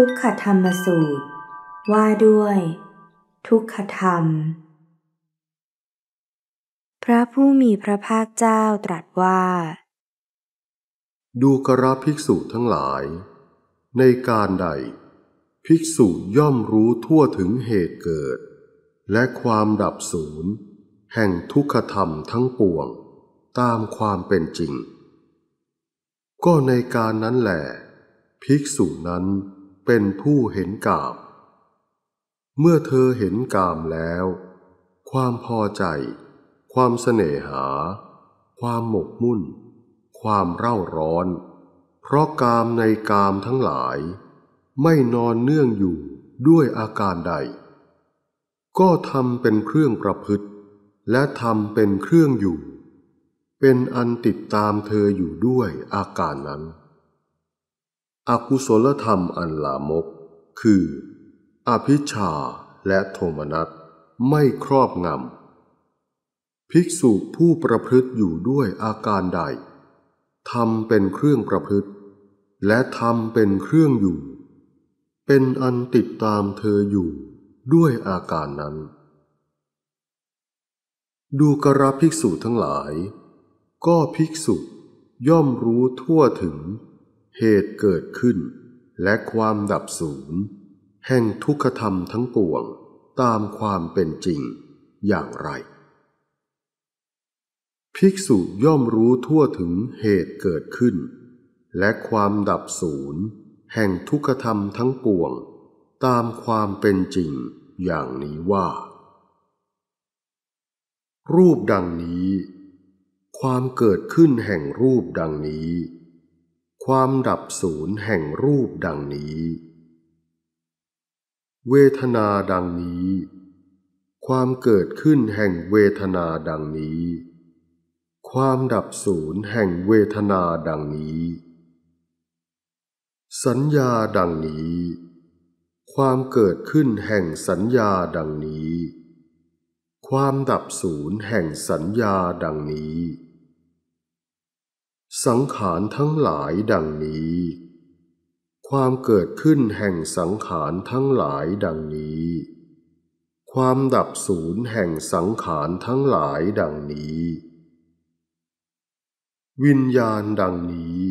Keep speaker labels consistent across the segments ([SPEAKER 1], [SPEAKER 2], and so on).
[SPEAKER 1] ทุกขธรรมสูตร ว่าด้วยทุกขธรรม พระผู้มีพระภาคเจ้าตรัสว่า ดูกราภิกษุทั้งหลาย ในการใด ภิกษุย่อมรู้ทั่วถึงเหตุเกิด และความดับสูญแห่งทุกขธรรมทั้งปวง ตามความเป็นจริง ก็ในการนั้นแหละ ภิกษุนั้นเป็นผู้เห็นกาม เมื่อเธอเห็นกามแล้ว ความพอใจ ความเสน่หา ความหมกมุ่น ความเร่าร้อน เพราะกามในกามทั้งหลาย ไม่นอนเนื่องอยู่ด้วยอาการใด ก็ทำเป็นเครื่องประพฤติ และทำเป็นเครื่องอยู่ เป็นอันติดตามเธออยู่ด้วยอาการนั้นอกุศลธรรมอันลามกคือ อภิชาและโทมนัสไม่ครอบงำภิกษุผู้ประพฤติอยู่ด้วยอาการใดทำเป็นเครื่องประพฤติ และทำเป็นเครื่องอยู่ เป็นอันติดตามเธออยู่ด้วยอาการนั้น ดูกระภิกษุทั้งหลาย ก็ภิกษุย่อมรู้ทั่วถึงเหตุเกิดขึ้นและความดับสูญแห่งทุกขธรรมทั้งปวงตามความเป็นจริงอย่างไร ภิกษุย่อมรู้ทั่วถึงเหตุเกิดขึ้น และความดับสูญแห่งทุกขธรรมทั้งปวง ตามความเป็นจริงอย่างนี้ว่า รูปดังนี้ ความเกิดขึ้นแห่งรูปดังนี้ความดับศูนย์แห่งรูปดังนี้ เวทนาดังนี้ ความเกิดขึ้นแห่งเวทนาดังนี้ ความดับศูนย์แห่งเวทนาดังนี้ สัญญาดังนี้ ความเกิดขึ้นแห่งสัญญาดังนี้ ความดับศูนย์แห่งสัญญาดังนี้สังขารทั้งหลายดังนี้ ความเกิดขึ้นแห่งสังขารทั้งหลายดังนี้ ความดับสูญแห่งสังขารทั้งหลายดังนี้ วิญญาณดังนี้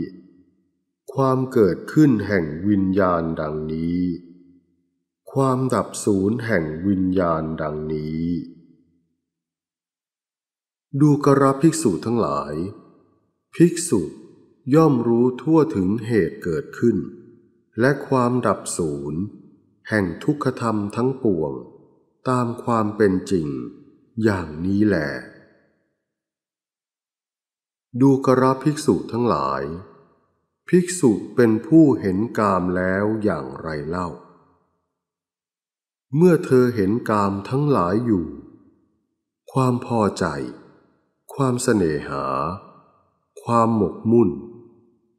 [SPEAKER 1] ความเกิดขึ้นแห่งวิญญาณดังนี้ ความดับสูญแห่งวิญญาณดังนี้ ดูกระภิกษุทั้งหลายภิกษุย่อมรู้ทั่วถึงเหตุเกิดขึ้น และความดับสูญแห่งทุกขธรรมทั้งปวง ตามความเป็นจริงอย่างนี้แหลดูกราภิกษุทั้งหลาย ภิกษุเป็นผู้เห็นกามแล้วอย่างไรเล่า เมื่อเธอเห็นกามทั้งหลายอยู่ ความพอใจ ความเสน่หาความหมกมุ่น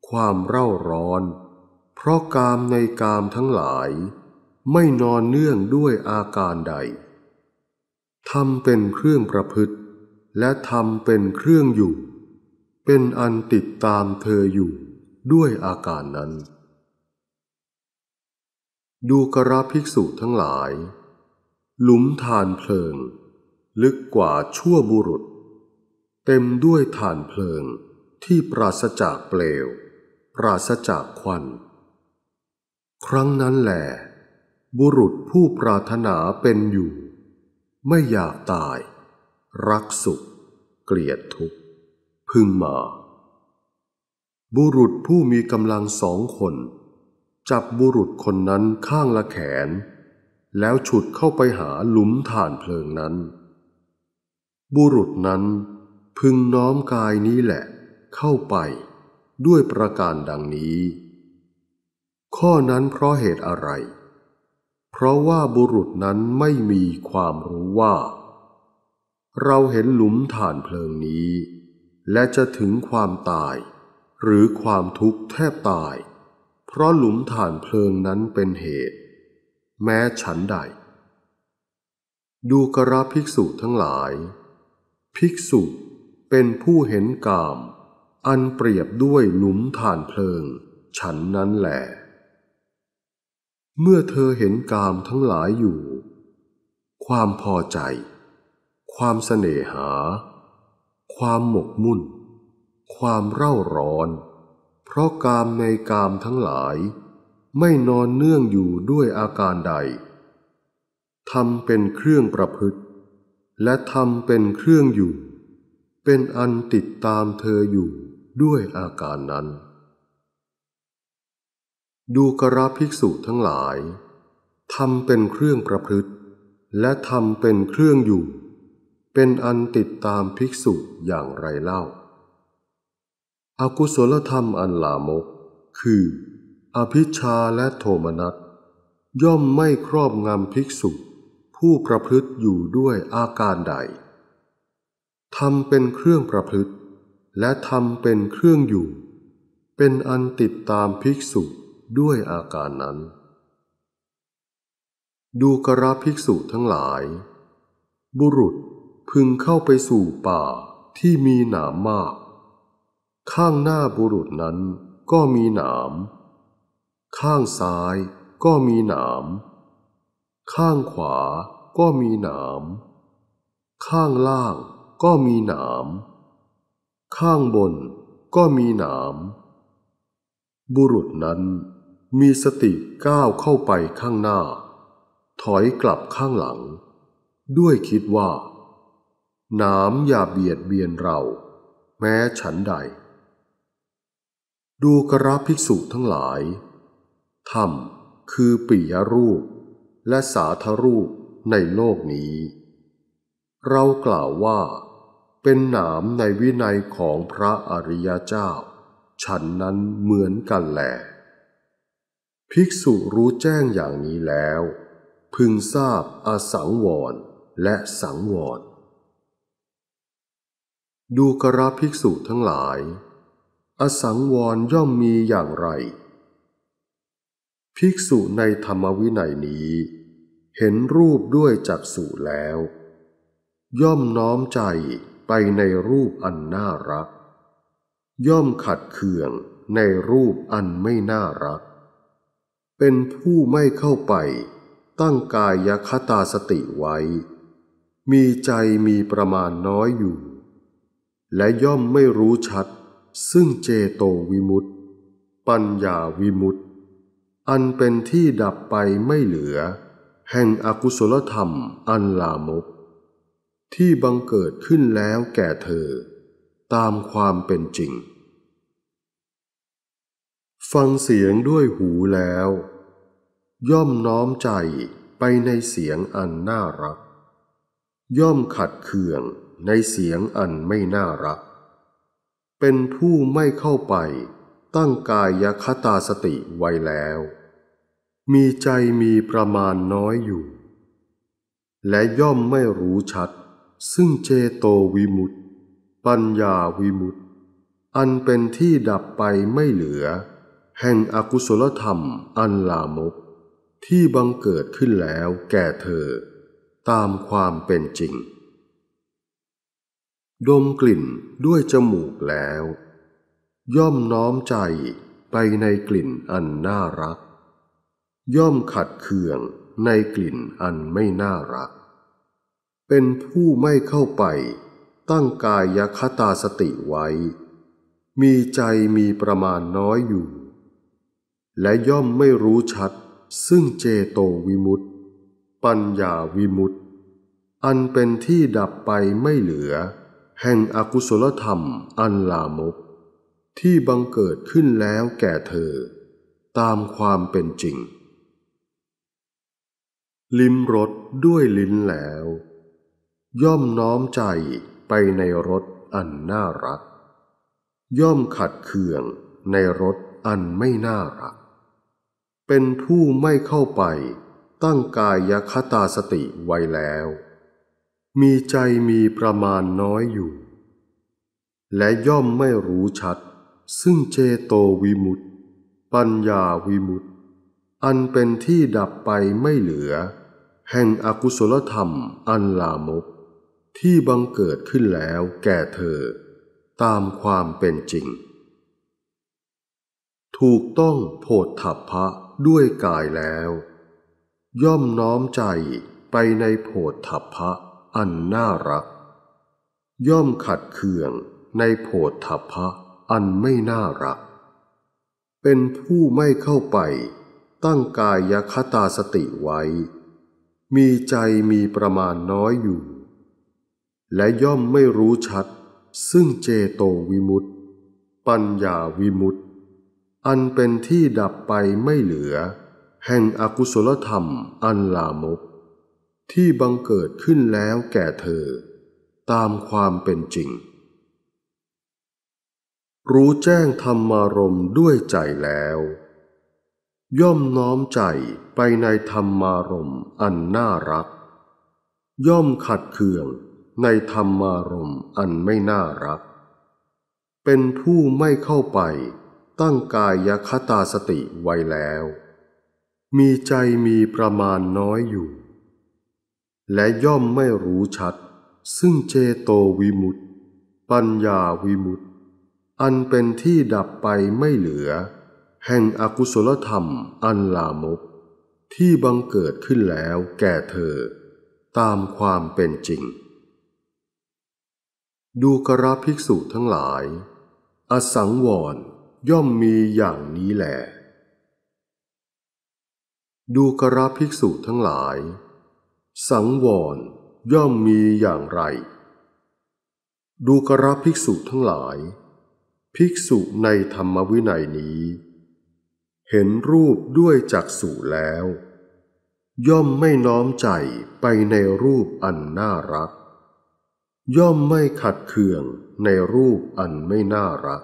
[SPEAKER 1] ความเร่าร้อน เพราะกามในกามทั้งหลาย ไม่นอนเนื่องด้วยอาการใดทำเป็นเครื่องประพฤติ และทำเป็นเครื่องอยู่ เป็นอันติดตามเธออยู่ด้วยอาการนั้น ดูกระภิกษุทั้งหลาย หลุมฐานเพลิง ลึกกว่าชั่วบุรุษ เต็มด้วยฐานเพลิงที่ปราศจากเปลว ปราศจากควัน ครั้งนั้นแหล บุรุษผู้ปรารถนาเป็นอยู่ ไม่อยากตาย รักสุขเกลียดทุกข์ พึงมา บุรุษผู้มีกำลังสองคน จับบุรุษคนนั้นข้างละแขน แล้วฉุดเข้าไปหาหลุมฐานเพลิงนั้น บุรุษนั้นพึงน้อมกายนี้แหละเข้าไปด้วยประการดังนี้ ข้อนั้นเพราะเหตุอะไร เพราะว่าบุรุษนั้นไม่มีความรู้ว่า เราเห็นหลุมฐานเพลิงนี้ และจะถึงความตายหรือความทุกข์แทบตาย เพราะหลุมฐานเพลิงนั้นเป็นเหตุ แม้ฉันใด ดูกระภิกษุทั้งหลาย ภิกษุเป็นผู้เห็นกามอันเปรียบด้วยหนุมฐานเพลิง ฉันนั้นแหลเมื่อเธอเห็นกามทั้งหลายอยู่ ความพอใจ ความเสน่หา ความหมกมุ่น ความเร่าร้อน เพราะกามในกามทั้งหลาย ไม่นอนเนื่องอยู่ด้วยอาการใดทำเป็นเครื่องประพฤติ และทำเป็นเครื่องอยู่ เป็นอันติดตามเธออยู่ด้วยอาการนั้น ดูกราภิกษุทั้งหลายทำเป็นเครื่องประพฤติ และทำเป็นเครื่องอยู่ เป็นอันติดตามภิกษุอย่างไรเล่าอากุศลธรรมอันลามก คืออภิชาและโทมนัสย่อมไม่ครอบงำภิกษุ ผู้ประพฤติอยู่ด้วยอาการใดทำเป็นเครื่องประพฤติและทำเป็นเครื่องอยู่ เป็นอันติดตามภิกษุด้วยอาการนั้น ดูกระภิกษุทั้งหลาย บุรุษพึงเข้าไปสู่ป่าที่มีหนามมาก ข้างหน้าบุรุษนั้นก็มีหนาม ข้างซ้ายก็มีหนาม ข้างขวาก็มีหนาม ข้างล่างก็มีหนามข้างบนก็มีหนามบุรุษนั้นมีสติก้าวเข้าไปข้างหน้า ถอยกลับข้างหลัง ด้วยคิดว่าหนามอย่าเบียดเบียนเรา แม้ฉันใด ดูกระภิกษุทั้งหลาย ธรรมคือปิยรูปและสาธรูปในโลกนี้ เรากล่าวว่าเป็นหนามในวินัยของพระอริยเจ้า ฉันนั้นเหมือนกันแหลภิกษุรู้แจ้งอย่างนี้แล้ว พึงทราบอสังวรและสังวร ดูกระภิกษุทั้งหลาย อสังวรย่อมมีอย่างไร ภิกษุในธรรมวินัยนี้ เห็นรูปด้วยจักษุแล้ว ย่อมน้อมใจไปในรูปอันน่ารัก ย่อมขัดเคืองในรูปอันไม่น่ารัก เป็นผู้ไม่เข้าไปตั้งกายคตาสติไว้ มีใจมีประมาณน้อยอยู่ และย่อมไม่รู้ชัด ซึ่งเจโตวิมุตติปัญญาวิมุตติ อันเป็นที่ดับไปไม่เหลือ แห่งอกุศลธรรมอันลามกที่บังเกิดขึ้นแล้วแก่เธอ ตามความเป็นจริง ฟังเสียงด้วยหูแล้ว ย่อมน้อมใจไปในเสียงอันน่ารัก ย่อมขัดเคือง ในเสียงอันไม่น่ารัก เป็นผู้ไม่เข้าไปตั้งกายคตาสติไว้แล้ว มีใจมีประมาณน้อยอยู่ และย่อมไม่รู้ชัดซึ่งเจโตวิมุตติปัญญาวิมุตติอันเป็นที่ดับไปไม่เหลือ แห่งอกุศลธรรมอันลามก ที่บังเกิดขึ้นแล้วแก่เธอ ตามความเป็นจริง ดมกลิ่นด้วยจมูกแล้ว ย่อมน้อมใจไปในกลิ่นอันน่ารัก ย่อมขัดเคืองในกลิ่นอันไม่น่ารักเป็นผู้ไม่เข้าไปตั้งกายยคตาสติไว้ มีใจมีประมาณน้อยอยู่ และย่อมไม่รู้ชัด ซึ่งเจโตวิมุตติ ปัญญาวิมุตติ อันเป็นที่ดับไปไม่เหลือ แห่งอกุศลธรรมอันลามก ที่บังเกิดขึ้นแล้วแก่เธอ ตามความเป็นจริง ลิมรสด้วยลิ้นแล้วย่อมน้อมใจไปในรถอันน่ารัก ย่อมขัดเคืองในรถอันไม่น่ารัก เป็นผู้ไม่เข้าไปตั้งกายคตาสติไว้แล้ว มีใจมีประมาณน้อยอยู่ และย่อมไม่รู้ชัดซึ่งเจโตวิมุตติปัญญาวิมุตติอันเป็นที่ดับไปไม่เหลือ แห่งอกุศลธรรมอันลามกที่บังเกิดขึ้นแล้วแก่เธอ ตามความเป็นจริง ถูกต้องโพธถัพพะด้วยกายแล้ว ย่อมน้อมใจไปในโพธถัพพะอันน่ารัก ย่อมขัดเคืองในโพธถัพพะอันไม่น่ารัก เป็นผู้ไม่เข้าไปตั้งกายคตาสติไว้ มีใจมีประมาณน้อยอยู่และย่อมไม่รู้ชัด ซึ่งเจโตวิมุตติปัญญาวิมุตติอันเป็นที่ดับไปไม่เหลือ แห่งอกุศลธรรมอันลามกที่บังเกิดขึ้นแล้วแก่เธอ ตามความเป็นจริง รู้แจ้งธรรมารมด้วยใจแล้ว ย่อมน้อมใจไปในธรรมารมอันน่ารัก ย่อมขัดเคืองในธรรมารมณ์อันไม่น่ารัก เป็นผู้ไม่เข้าไปตั้งกายคตาสติไว้แล้ว มีใจมีประมาณน้อยอยู่ และย่อมไม่รู้ชัด ซึ่งเจโตวิมุตติปัญญาวิมุตติ อันเป็นที่ดับไปไม่เหลือ แห่งอกุศลธรรมอันลามก ที่บังเกิดขึ้นแล้วแก่เธอ ตามความเป็นจริงดูกราภิกษุทั้งหลายอสังวรย่อมมีอย่างนี้แหลดูกราภิกษุทั้งหลาย สังวรย่อมมีอย่างไร ดูกราภิกษุทั้งหลาย ภิกษุในธรรมวินัยนี้ เห็นรูปด้วยจักษุแล้ว ย่อมไม่น้อมใจไปในรูปอันน่ารักย่อมไม่ขัดเคืองในรูปอันไม่น่ารัก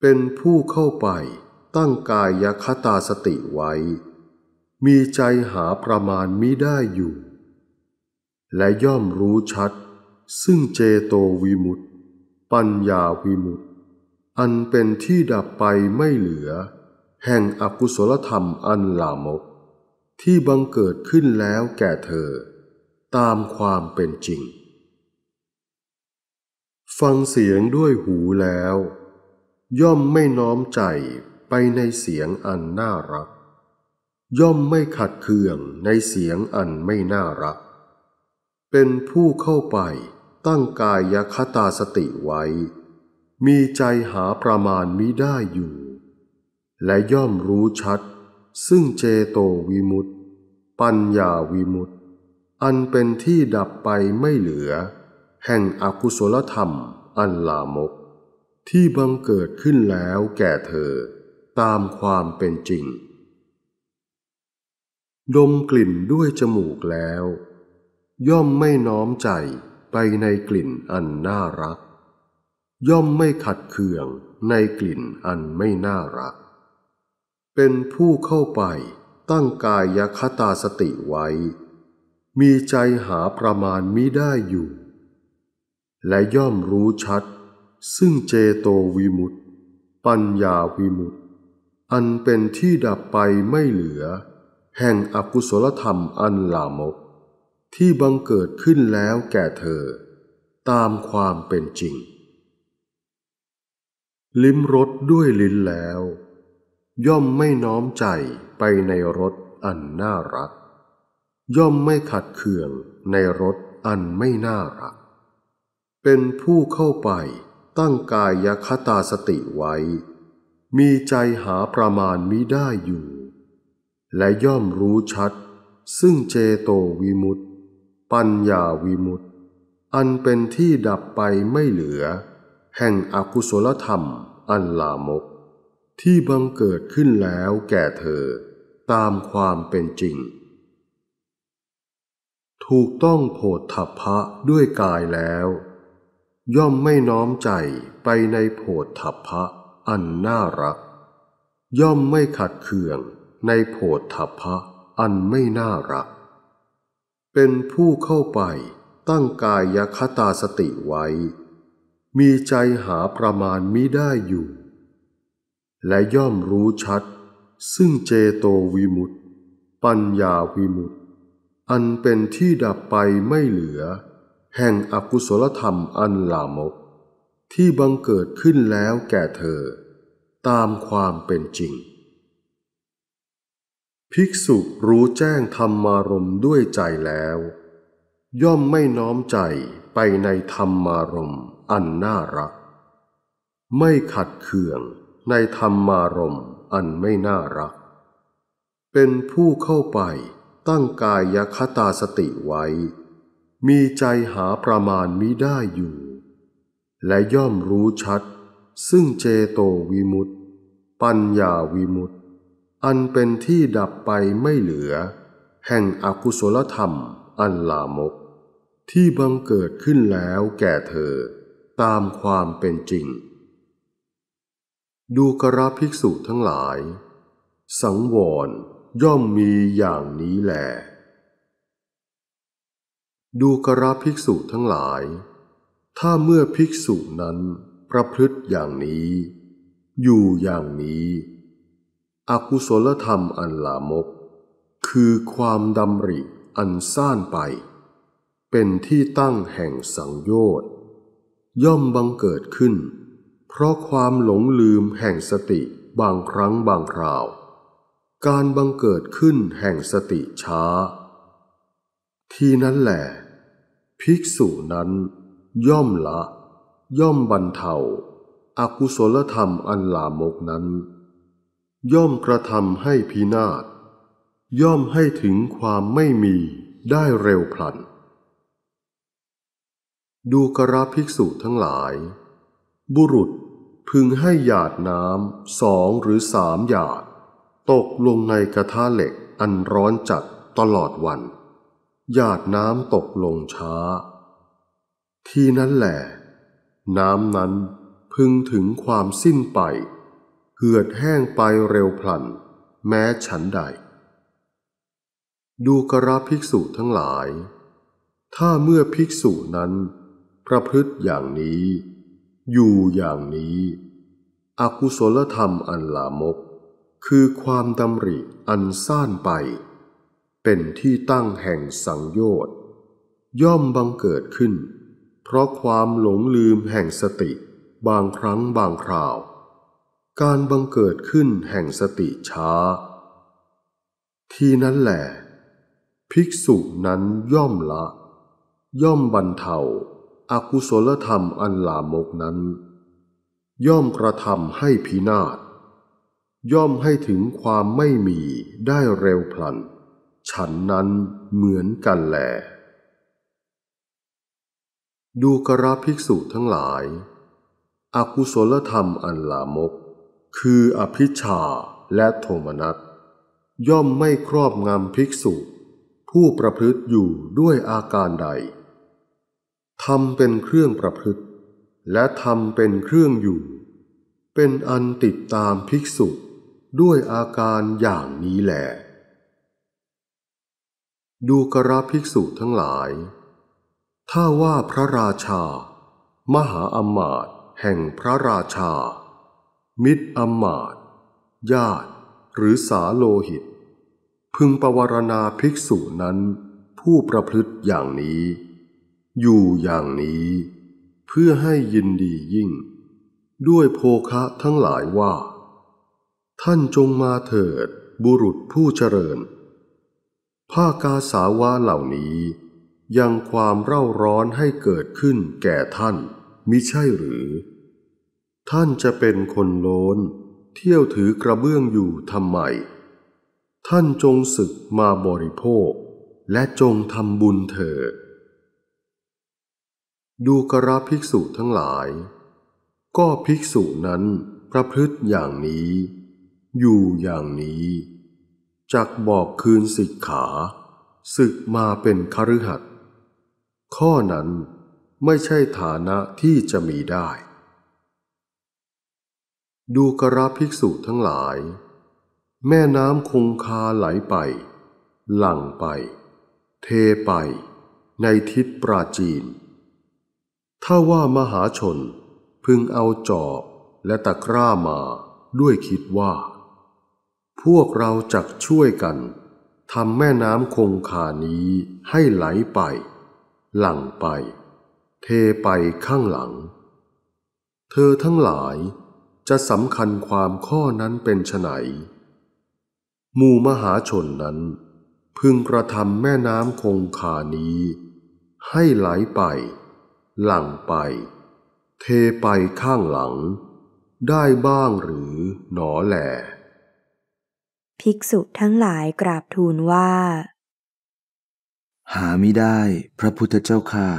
[SPEAKER 1] เป็นผู้เข้าไปตั้งกายยคตาสติไว้ มีใจหาประมาณมิได้อยู่ และย่อมรู้ชัดซึ่งเจโตวิมุตติปัญญาวิมุตติอันเป็นที่ดับไปไม่เหลือ แห่งอกุศลธรรมอันลามก ที่บังเกิดขึ้นแล้วแก่เธอ ตามความเป็นจริงฟังเสียงด้วยหูแล้ว ย่อมไม่น้อมใจไปในเสียงอันน่ารัก ย่อมไม่ขัดเคืองในเสียงอันไม่น่ารัก เป็นผู้เข้าไปตั้งกายยคตาสติไว้ มีใจหาประมาณมิได้อยู่ และย่อมรู้ชัด ซึ่งเจโตวิมุตติปัญญาวิมุตติอันเป็นที่ดับไปไม่เหลือแห่งอกุศลธรรม อันลามก ที่บังเกิดขึ้นแล้วแก่เธอตามความเป็นจริง ดมกลิ่นด้วยจมูกแล้ว ย่อมไม่น้อมใจไปในกลิ่นอันน่ารัก ย่อมไม่ขัดเคืองในกลิ่นอันไม่น่ารัก เป็นผู้เข้าไปตั้งกายยคตาสติไว้ มีใจหาประมาณมิได้อยู่และย่อมรู้ชัดซึ่งเจโตวิมุตติปัญญาวิมุตติอันเป็นที่ดับไปไม่เหลือ แห่งอกุศลธรรมอันลามกที่บังเกิดขึ้นแล้วแก่เธอ ตามความเป็นจริง ลิ้มรสด้วยลิ้นแล้ว ย่อมไม่น้อมใจไปในรสอันน่ารัก ย่อมไม่ขัดเคืองในรสอันไม่น่ารักเป็นผู้เข้าไปตั้งกายยคตาสติไว้ มีใจหาประมาณมิได้อยู่ และย่อมรู้ชัด ซึ่งเจโตวิมุตติปัญญาวิมุตติ อันเป็นที่ดับไปไม่เหลือ แห่งอกุศลธรรม อันลามก ที่บังเกิดขึ้นแล้วแก่เธอ ตามความเป็นจริง ถูกต้องโพธัพพะด้วยกายแล้วย่อมไม่น้อมใจไปในโพธทัพพะ อันน่ารัก ย่อมไม่ขัดเคือง ในโพธทัพพะ อันไม่น่ารัก เป็นผู้เข้าไปตั้งกายคตาสติไว้ มีใจหาประมาณมิได้อยู่ และย่อมรู้ชัด ซึ่งเจโตวิมุตติปัญญาวิมุตติอันเป็นที่ดับไปไม่เหลือแห่งอกุศลธรรมอันลามก ที่บังเกิดขึ้นแล้วแก่เธอ ตามความเป็นจริง ภิกษุรู้แจ้งธรรมารมด้วยใจแล้ว ย่อมไม่น้อมใจไปในธรรมารมอันน่ารัก ไม่ขัดเคืองในธรรมารมอันไม่น่ารัก เป็นผู้เข้าไปตั้งกายยคตาสติไว้มีใจหาประมาณมิได้อยู่ และย่อมรู้ชัด ซึ่งเจโตวิมุตติปัญญาวิมุตติอันเป็นที่ดับไปไม่เหลือ แห่งอกุศลธรรมอันลามก ที่บังเกิดขึ้นแล้วแก่เธอตามความเป็นจริง ดูกราภิกษุทั้งหลาย สังวรย่อมมีอย่างนี้แหละดูกราภิกษุทั้งหลาย ถ้าเมื่อภิกษุนั้นประพฤติอย่างนี้ อยู่อย่างนี้อกุศลธรรมอันลามก คือความดำริอันซ่านไป เป็นที่ตั้งแห่งสังโยชน์ ย่อมบังเกิดขึ้น เพราะความหลงลืมแห่งสติบางครั้งบางคราว การบังเกิดขึ้นแห่งสติช้า ทีนั้นแหละภิกษุนั้น ย่อมละ ย่อมบรรเทาอากุศลธรรมอันลามกนั้น ย่อมกระทำให้พินาศ ย่อมให้ถึงความไม่มีได้เร็วพลัน ดูกระภิกษุทั้งหลาย บุรุษพึงให้หยาดน้ำสองหรือสามหยาด ตกลงในกระทะเหล็กอันร้อนจัดตลอดวันหยาดน้ำตกลงช้า ทีนั้นแหละ น้ำนั้นพึงถึงความสิ้นไป เหือดแห้งไปเร็วพลัน แม้ฉันใด ดูกระภิกษุทั้งหลาย ถ้าเมื่อภิกษุนั้น ประพฤติอย่างนี้ อยู่อย่างนี้ อกุศลธรรมอันลามก คือความดำริอันซ่านไปเป็นที่ตั้งแห่งสังโยชน์ย่อมบังเกิดขึ้น เพราะความหลงลืมแห่งสติ บางครั้งบางคราว การบังเกิดขึ้นแห่งสติช้า ทีนั้นแหละภิกษุนั้นย่อมละ ย่อมบรรเทาอากุศลธรรมอันลามกนั้น ย่อมกระทำให้พินาศย่อมให้ถึงความไม่มีได้เร็วพลันฉันนั้นเหมือนกันแหลดูกราภิกษุทั้งหลายอากุศลธรรมอันลามก คืออภิชาและโทมนัส ย่อมไม่ครอบงำภิกษุ ผู้ประพฤติอยู่ด้วยอาการใด ทำเป็นเครื่องประพฤติ และทำเป็นเครื่องอยู่ เป็นอันติดตามภิกษุด้วยอาการอย่างนี้แหละดูกระภิกษุทั้งหลาย ถ้าว่าพระราชา มหาอมาตย์แห่งพระราชา มิตรอมาตย์ญาติหรือสาโลหิต พึงปวารณาภิกษุนั้นผู้ประพฤติอย่างนี้ อยู่อย่างนี้เพื่อให้ยินดียิ่ง ด้วยโภคะทั้งหลายว่า ท่านจงมาเถิดบุรุษผู้เจริญผ้ากาสาวะเหล่านี้ ยังความเร่าร้อนให้เกิดขึ้นแก่ท่าน มิใช่หรือ ท่านจะเป็นคนโลนเที่ยวถือกระเบื้องอยู่ทำไมท่านจงศึกมาบริโภค และจงทำบุญเถิดดูกระภิกษุทั้งหลาย ก็ภิกษุนั้นประพฤติอย่างนี้ อยู่อย่างนี้จักบอกคืนสิกขา ศึกมาเป็นคฤหัสถ์ข้อนั้นไม่ใช่ฐานะที่จะมีได้ ดูกราภิกษุทั้งหลาย แม่น้ำคงคาไหลไป หลั่งไป เทไปในทิศปราจีน ถ้าว่ามหาชนพึงเอาจอบและตะกร้ามาด้วยคิดว่าพวกเราจักช่วยกันทำแม่น้ำคงคานี้ให้ไหลไป หลั่งไป เทไปข้างหลัง เธอทั้งหลายจะสำคัญความข้อนั้นเป็นไนหมู่มหาชนนั้นพึงกระทำแม่น้ำคงคานี้ให้ไหลไปหลั่งไป เทไปข้างหลัง ได้บ้างหรือหนอแหล่ภิกษุทั้งหลายกราบทูลว่า หาไม่ได้ พระพุทธเจ้าค่ะ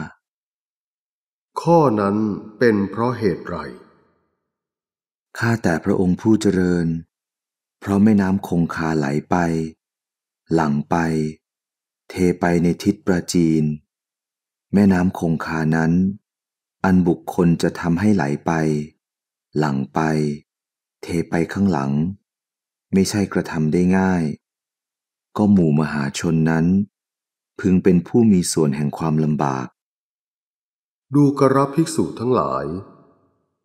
[SPEAKER 1] ข้อนั้นเป็นเพราะเหตุไรข้าแต่พระองค์ผู้เจริญ เพราะแม่น้ำคงคาไหลไป หลังไป เทไปในทิศประจีน แม่น้ำคงคานั้น อันบุคคลจะทำให้ไหลไป หลังไป เทไปข้างหลังไม่ใช่กระทำได้ง่าย ก็หมู่มหาชนนั้น พึงเป็นผู้มีส่วนแห่งความลำบาก ดูกระภิกษุทั้งหลาย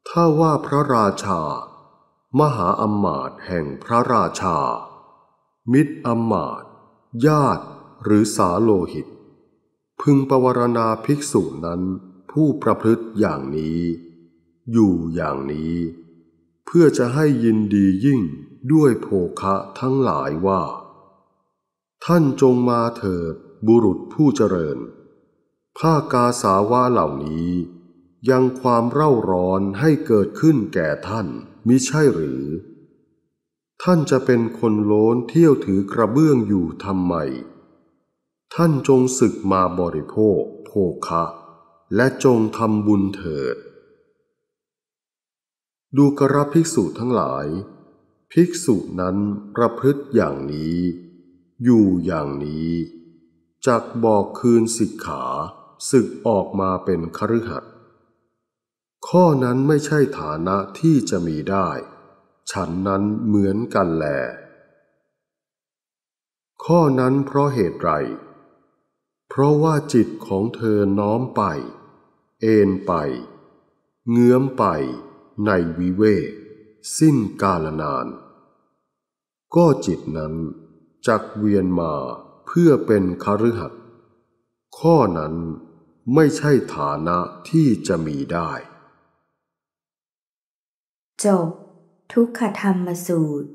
[SPEAKER 1] ถ้าว่าพระราชา มหาอมมาตแห่งพระราชา มิตรอมมาตญาติ หรือสาโลหิต พึงปวารณาภิกษุนั้นผู้ประพฤติอย่างนี้ อยู่อย่างนี้ เพื่อจะให้ยินดียิ่งด้วยโภคะทั้งหลายว่า ท่านจงมาเถิดบุรุษผู้เจริญ ผ้ากาสาวะเหล่านี้ ยังความเร่าร้อนให้เกิดขึ้นแก่ท่าน มิใช่หรือ ท่านจะเป็นคนโล้นเที่ยวถือกระเบื้องอยู่ทำไม ท่านจงศึกมาบริโภค โภคะ และจงทำบุญเถิด ดูกระภิกษุทั้งหลายภิกษุนั้นประพฤติอย่างนี้ อยู่อย่างนี้ จักบอกคืนสิกขาศึกออกมาเป็นคฤหัสถ์ข้อนั้นไม่ใช่ฐานะที่จะมีได้ ฉันนั้นเหมือนกันแล ข้อนั้นเพราะเหตุไร เพราะว่าจิตของเธอน้อมไป เอ็นไป เงื้อมไปในวิเวกสิ้นกาลนานก็จิตนั้นจักเวียนมาเพื่อเป็นคฤหัสถ์ข้อนั้นไม่ใช่ฐานะที่จะมีได้จบทุกขธรรมสูตร